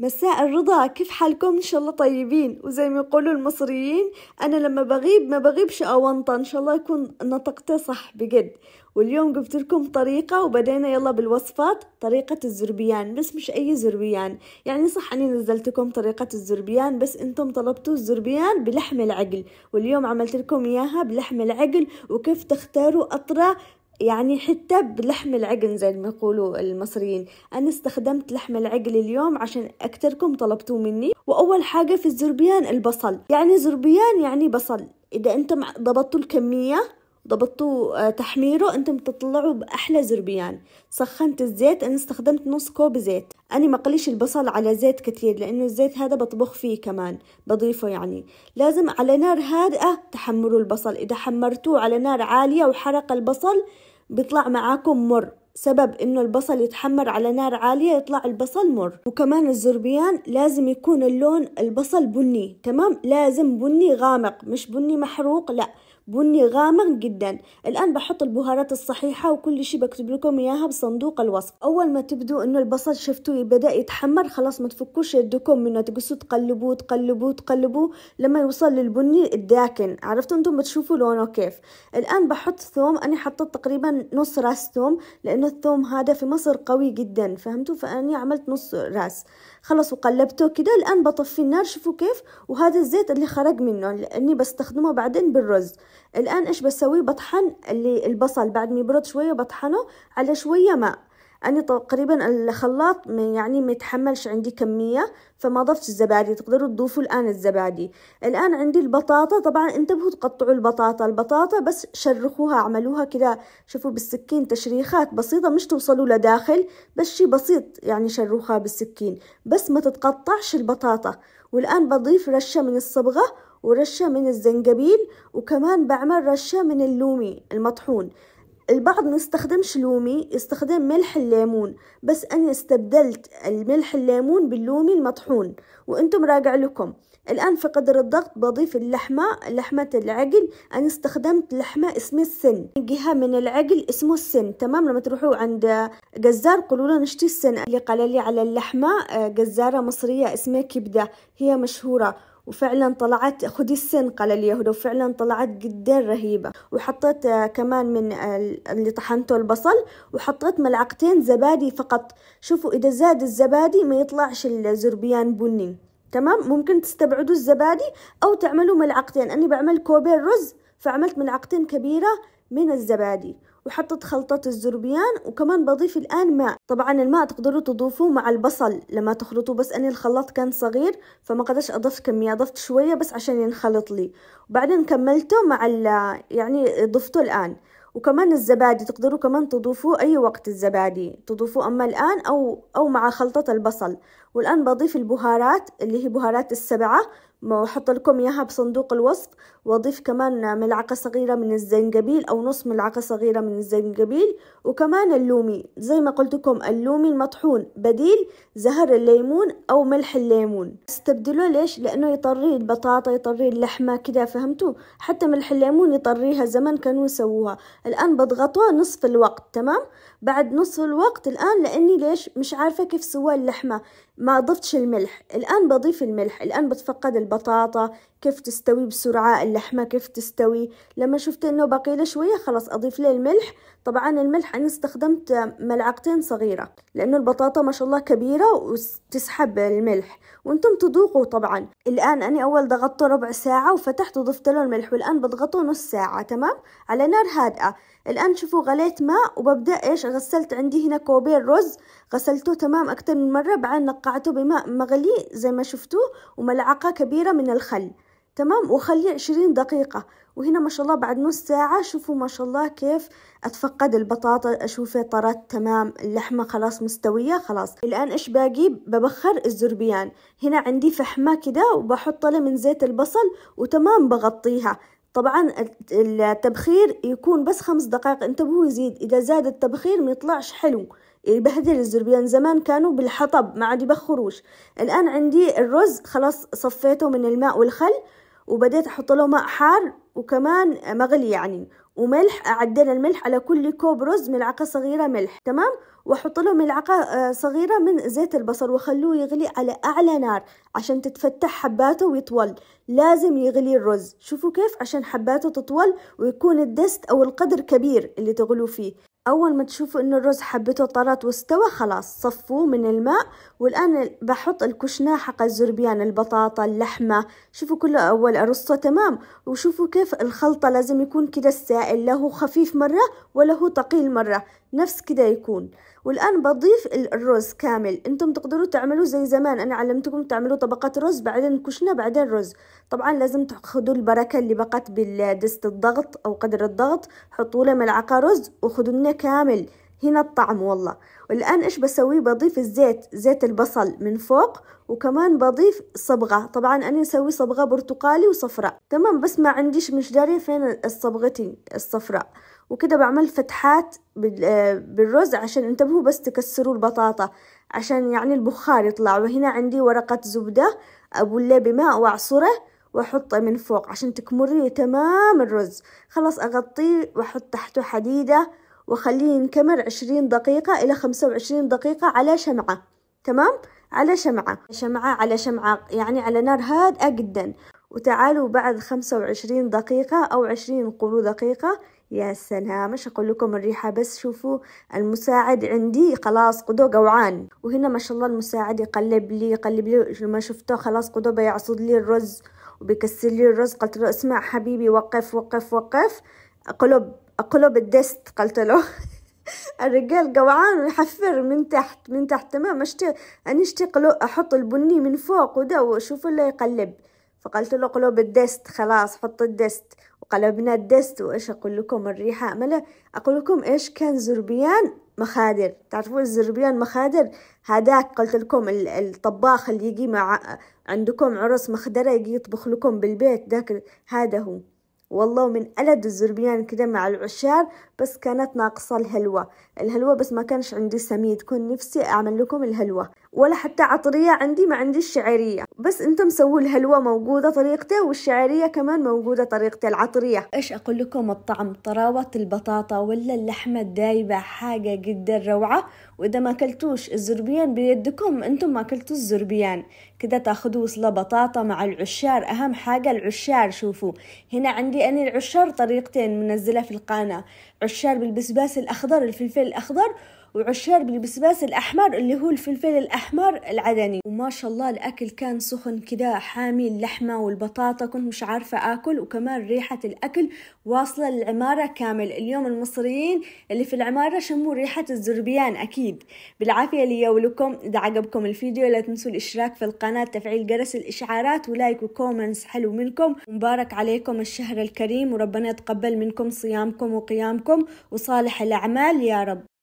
مساء الرضا كيف حالكم ان شاء الله طيبين وزي ما يقولوا المصريين انا لما بغيب ما بغيبش اونطه ان شاء الله يكون نطقتي صح بجد واليوم جبت لكم طريقه وبدينا يلا بالوصفات طريقه الزربيان بس مش اي زربيان يعني صح اني نزلت لكم طريقه الزربيان بس انتم طلبتوا الزربيان بلحم العقل واليوم عملت لكم اياها بلحم العقل وكيف تختاروا اطرى يعني حتى بلحم العقل زي ما يقولوا المصريين أنا استخدمت لحم العقل اليوم عشان أكتركم طلبتوه مني وأول حاجة في الزربيان البصل يعني زربيان يعني بصل إذا أنتم ضبطتوا الكمية ضبطتوا آه، تحميره انتم تطلعوا باحلى زربيان سخنت الزيت انا استخدمت نص كوب زيت انا ما قليش البصل على زيت كثير لانه الزيت هذا بطبخ فيه كمان بضيفه يعني لازم على نار هادئه تحمروا البصل اذا حمرتوه على نار عاليه وحرق البصل بيطلع معاكم مر سبب انه البصل يتحمر على نار عالية يطلع البصل مر وكمان الزربيان لازم يكون اللون البصل بني تمام لازم بني غامق مش بني محروق لا بني غامق جدا الآن بحط البهارات الصحيحة وكل شي بكتب لكم إياها بصندوق الوصف أول ما تبدو إنه البصل شفتوه بدأ يتحمر خلاص ما تفكوش يدكم منه تقصوا تقلبوه تقلبوه تقلبوه لما يوصل للبني الداكن عرفتوا أنتم بتشوفوا لونه كيف الآن بحط ثوم أنا حطيت تقريبا نص راس ثوم لأن الثوم هذا في مصر قوي جدا فهمتوا فأني عملت نص راس خلص وقلبته كده الآن بطفي النار شوفوا كيف وهذا الزيت اللي خرج منه لأني بستخدمه بعدين بالرز الآن إيش بسوي بطحن اللي البصل بعد ما يبرد شوية بطحنه على شوية ماء أنا تقريبا الخلاط يعني ما يتحملش عندي كمية فما ضفت الزبادي تقدروا تضيفوا الآن الزبادي الآن عندي البطاطا طبعا انتبهوا تقطعوا البطاطا البطاطا بس شرخوها اعملوها كده شوفوا بالسكين تشريخات بسيطة مش توصلوا لداخل بس شيء بسيط يعني شرخوها بالسكين بس ما تتقطعش البطاطا والآن بضيف رشة من الصبغة ورشة من الزنجبيل وكمان بعمل رشة من اللومي المطحون البعض ما يستخدمش لومي يستخدم ملح الليمون بس أنا استبدلت الملح الليمون باللومي المطحون وأنتم راجع لكم الآن في قدر الضغط بضيف اللحمة لحمة العقل أنا استخدمت لحمة اسمه السن جهة من العقل اسمه السن تمام لما تروحوا عند جزار قولوا له نشتي السن اللي قال لي على اللحمة آه، جزارة مصرية اسمها كبدة هي مشهورة وفعلا طلعت خذي السن قال اليهود وفعلا طلعت جدا رهيبة وحطيت آه، كمان من اللي طحنته البصل وحطيت ملعقتين زبادي فقط شوفوا إذا زاد الزبادي ما يطلعش الزربيان بني تمام ممكن تستبعدوا الزبادي أو تعملوا ملعقتين أنا بعمل كوبين رز فعملت ملعقتين كبيرة من الزبادي وحطت خلطة الزربيان وكمان بضيف الآن ماء طبعا الماء تقدروا تضيفوه مع البصل لما تخلطوه بس أني الخلاط كان صغير فما قدرش أضف كمية ضفت شوية بس عشان ينخلط لي وبعدين كملته مع ال يعني ضفته الآن وكمان الزبادي تقدروا كمان تضيفوه أي وقت الزبادي تضيفوه أما الآن أو, أو مع خلطة البصل والآن بضيف البهارات اللي هي بهارات السبعة وحط لكم اياها بصندوق الوصف واضيف كمان ملعقة صغيرة من الزنجبيل او نص ملعقة صغيرة من الزنجبيل وكمان اللومي زي ما قلت لكم اللومي المطحون بديل زهر الليمون او ملح الليمون استبدلوه ليش لانه يطري البطاطا يطري اللحمة كده فهمتوا حتى ملح الليمون يطريها زمان كانوا يسووها الان بضغطوها نصف الوقت تمام بعد نصف الوقت الان لاني ليش مش عارفة كيف سوى اللحمة ما ضفتش الملح الآن بضيف الملح الآن بتفقد البطاطا كيف تستوي بسرعة اللحمة كيف تستوي لما شفت إنه باقي له شوية خلاص أضيف له الملح طبعا الملح أنا استخدمت ملعقتين صغيرة لأنه البطاطا ما شاء الله كبيرة وتسحب الملح وانتم تذوقوا طبعا الآن أنا أول ضغطته ربع ساعة وفتحت وضفت له الملح والآن بضغطه نص ساعة تمام على نار هادئة الآن شوفوا غليت ماء وببدأ إيش غسلت عندي هنا كوبين رز غسلته تمام أكتر من مرة بعدين نقعته بماء مغلي زي ما شفتوه وملعقة كبيرة من الخل تمام وخليه عشرين دقيقة وهنا ما شاء الله بعد نص ساعة شوفوا ما شاء الله كيف اتفقد البطاطا أشوفه طرت تمام اللحمة خلاص مستوية خلاص الان ايش باقي ببخر الزربيان هنا عندي فحمة كده وبحط له من زيت البصل وتمام بغطيها طبعا التبخير يكون بس خمس دقائق انتبهوا يزيد اذا زاد التبخير ما يطلعش حلو يبهدل الزربيان زمان كانوا بالحطب ما عاد يبخروش الآن عندي الرز خلاص صفيته من الماء والخل وبديت أحط له ماء حار وكمان مغلي يعني وملح أعدل الملح على كل كوب رز ملعقة صغيرة ملح تمام وأحط له ملعقة آه، صغيرة من زيت البصل وخلوه يغلي على أعلى نار عشان تتفتح حباته ويطول لازم يغلي الرز شوفوا كيف عشان حباته تطول ويكون الدست أو القدر كبير اللي تغلو فيه أول ما تشوفوا إنه الرز حبته طرت واستوى خلاص صفوه من الماء والآن بحط الكشنة حق الزربيان البطاطا اللحمة شوفوا كله أول أرصه تمام وشوفوا كيف الخلطة لازم يكون كده السائل لا هو خفيف مرة ولا هو ثقيل مرة نفس كده يكون والآن بضيف الرز كامل أنتم تقدروا تعملوه زي زمان أنا علمتكم تعملوا طبقات رز بعدين كشنة بعدين رز طبعا لازم تاخذوا البركة اللي بقت بالدست الضغط أو قدر الضغط حطوا له ملعقة رز وخذوا كامل هنا الطعم والله والآن إيش بسوي بضيف الزيت زيت البصل من فوق وكمان بضيف صبغة طبعا أنا أسوي صبغة برتقالي وصفراء تمام بس ما عنديش مش دارية فين الصبغتي الصفراء وكده بعمل فتحات آه، بالرز عشان انتبهوا بس تكسروا البطاطا عشان يعني البخار يطلع وهنا عندي ورقة زبدة أبليه بماء وأعصره وأحطه من فوق عشان تكمري تمام الرز خلاص أغطيه وأحط تحته حديدة وخليه ينكمر عشرين دقيقة إلى خمسة وعشرين دقيقة على شمعة تمام على شمعة شمعة على شمعة يعني على نار هادئة جدا وتعالوا بعد خمسة وعشرين دقيقة أو عشرين قولوا دقيقة يا سلام مش أقول لكم الريحة بس شوفوا المساعد عندي خلاص قدو جوعان وهنا ما شاء الله المساعد يقلب لي يقلب لي ما شفته خلاص قدو بيعصد لي الرز وبيكسر لي الرز قلت له اسمع حبيبي وقف وقف وقف قلب اقلب الدست قلت له الرجال جوعان ويحفر من تحت من تحت تمام اشتي اني اشتي احط البني من فوق وده واشوف اللي يقلب فقلت له قلوب الدست خلاص حط الدست وقلبنا الدست وايش اقول لكم الريحه ملا اقول لكم ايش كان زربيان مخادر تعرفون الزربيان مخادر هذاك قلت لكم الطباخ اللي يجي مع عندكم عرس مخدره يجي يطبخ لكم بالبيت ذاك هذا هو والله من ألد الزربيان كده مع العشار بس كانت ناقصة الهلوة الهلوة بس ما كانش عندي سميد كنت نفسي أعمل لكم الهلوة ولا حتى عطرية عندي ما عندي الشعرية بس انتم سووا الهلوة موجودة طريقتي والشعرية كمان موجودة طريقتي العطرية ايش اقول لكم الطعم طراوة البطاطا ولا اللحمة الدايبة حاجة جدا روعة واذا ما اكلتوش الزربيان بيدكم انتم ما اكلتوا الزربيان كده تاخذوا وصلة بطاطا مع العشار اهم حاجة العشار شوفوا هنا عندي انا العشار طريقتين منزلة في القناة عشار بالبسباس الأخضر الفلفل الأخضر وعشار بالبسباس الأحمر اللي هو الفلفل الأحمر العدني وما شاء الله الأكل كان سخن كده حامي اللحمة والبطاطا كنت مش عارفة آكل وكمان ريحة الأكل واصلة للعمارة كامل اليوم المصريين اللي في العمارة شموا ريحة الزربيان أكيد بالعافية لي ولكم إذا عجبكم الفيديو لا تنسوا الاشتراك في القناة تفعيل جرس الإشعارات ولايك وكومنتس حلو منكم مبارك عليكم الشهر الكريم وربنا يتقبل منكم صيامكم وقيامكم وصالح الأعمال يا رب